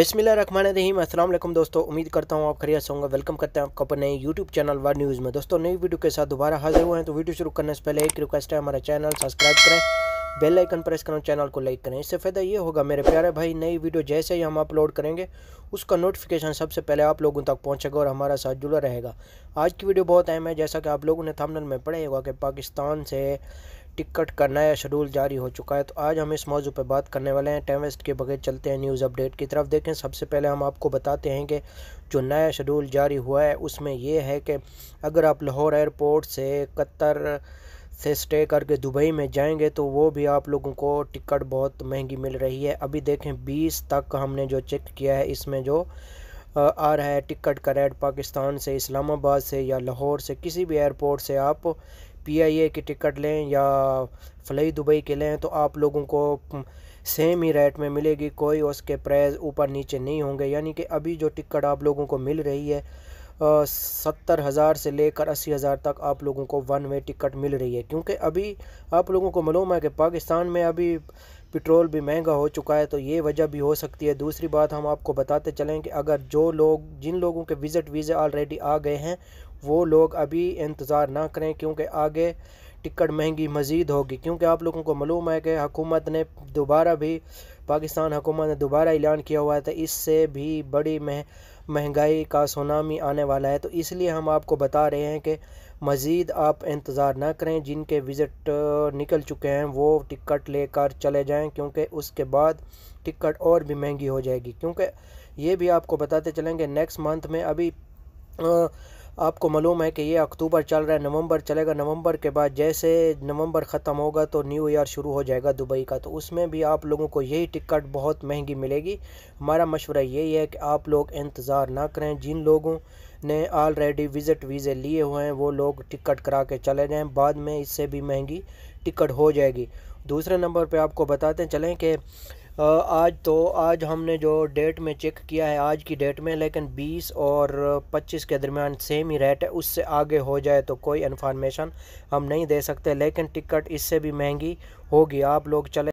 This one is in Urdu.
بسم اللہ الرحمن الرحیم السلام علیکم دوستو امید کرتا ہوں آپ ہوں گا ویلکم کرتے ہیں آپ کو اپنے یوٹیوب چینل وار نیوز میں دوستو نئی ویڈیو کے ساتھ دوبارہ حاضر ہوئے ہیں تو ویڈیو شروع کرنے سے پہلے ایک ریکویسٹ ہے ہمارا چینل سبسکرائب کریں بیل آئکن پریس کریں چینل کو لائک کریں اس سے فائدہ یہ ہوگا میرے پیارے بھائی نئی ویڈیو جیسے ہی ہم اپلوڈ کریں گے اس کا نوٹیفیکیشن سب سے پہلے آپ لوگوں تک پہنچے گا اور ہمارا ساتھ جڑا رہے گا آج کی ویڈیو بہت اہم ہے جیسا کہ آپ لوگوں نے تھامنل میں پڑھے ہوگا کہ پاکستان سے ٹکٹ کا نیا شیڈول جاری ہو چکا ہے تو آج ہم اس موضوع پہ بات کرنے والے ہیں ویسٹ کے بغیر چلتے ہیں نیوز اپڈیٹ کی طرف دیکھیں سب سے پہلے ہم آپ کو بتاتے ہیں کہ جو نیا شیڈول جاری ہوا ہے اس میں یہ ہے کہ اگر آپ لاہور ایئرپورٹ سے قطر سے سٹے کر کے دبئی میں جائیں گے تو وہ بھی آپ لوگوں کو ٹکٹ بہت مہنگی مل رہی ہے ابھی دیکھیں بیس تک ہم نے جو چیک کیا ہے اس میں جو آ رہا ہے ٹکٹ کا ریٹ پاکستان سے اسلام آباد سے یا لاہور سے کسی بھی ایئرپورٹ سے آپ پی آئی اے کی ٹکٹ لیں یا فلئی دبئی کے لیں تو آپ لوگوں کو سیم ہی ریٹ میں ملے گی کوئی اس کے پرائز اوپر نیچے نہیں ہوں گے یعنی کہ ابھی جو ٹکٹ آپ لوگوں کو مل رہی ہے ستر ہزار سے لے کر اسی ہزار تک آپ لوگوں کو ون وے ٹکٹ مل رہی ہے کیونکہ ابھی آپ لوگوں کو معلوم ہے کہ پاکستان میں ابھی پٹرول بھی مہنگا ہو چکا ہے تو یہ وجہ بھی ہو سکتی ہے دوسری بات ہم آپ کو بتاتے چلیں کہ اگر جو لوگ جن لوگوں کے وزٹ ویزے آلریڈی آ گئے ہیں وہ لوگ ابھی انتظار نہ کریں کیونکہ آگے ٹکٹ مہنگی مزید ہوگی کیونکہ آپ لوگوں کو معلوم ہے کہ حکومت نے دوبارہ بھی پاکستان حکومت نے دوبارہ اعلان کیا ہوا ہے تو اس سے بھی بڑی مہنگائی کا سونامی آنے والا ہے تو اس لیے ہم آپ کو بتا رہے ہیں کہ مزید آپ انتظار نہ کریں جن کے وزٹ نکل چکے ہیں وہ ٹکٹ لے کر چلے جائیں کیونکہ اس کے بعد ٹکٹ اور بھی مہنگی ہو جائے گی کیونکہ یہ بھی آپ کو بتاتے چلیں گے نیکسٹ منتھ میں ابھی آپ کو معلوم ہے کہ یہ اکتوبر چل رہا ہے نومبر چلے گا نومبر کے بعد جیسے نومبر ختم ہوگا تو نیو ایئر شروع ہو جائے گا دبئی کا تو اس میں بھی آپ لوگوں کو یہی ٹکٹ بہت مہنگی ملے گی ہمارا مشورہ یہی ہے کہ آپ لوگ انتظار نہ کریں جن لوگوں نے آلریڈی وزٹ ویزے لیے ہوئے ہیں وہ لوگ ٹکٹ کرا کے چلے جائیں بعد میں اس سے بھی مہنگی ٹکٹ ہو جائے گی دوسرے نمبر پہ آپ کو بتاتے چلیں کہ آج تو آج ہم نے جو ڈیٹ میں چیک کیا ہے آج کی ڈیٹ میں لیکن بیس اور پچیس کے درمیان سیم ہی ریٹ ہے اس سے آگے ہو جائے تو کوئی انفارمیشن ہم نہیں دے سکتے لیکن ٹکٹ اس سے بھی مہنگی ہوگی آپ لوگ چلے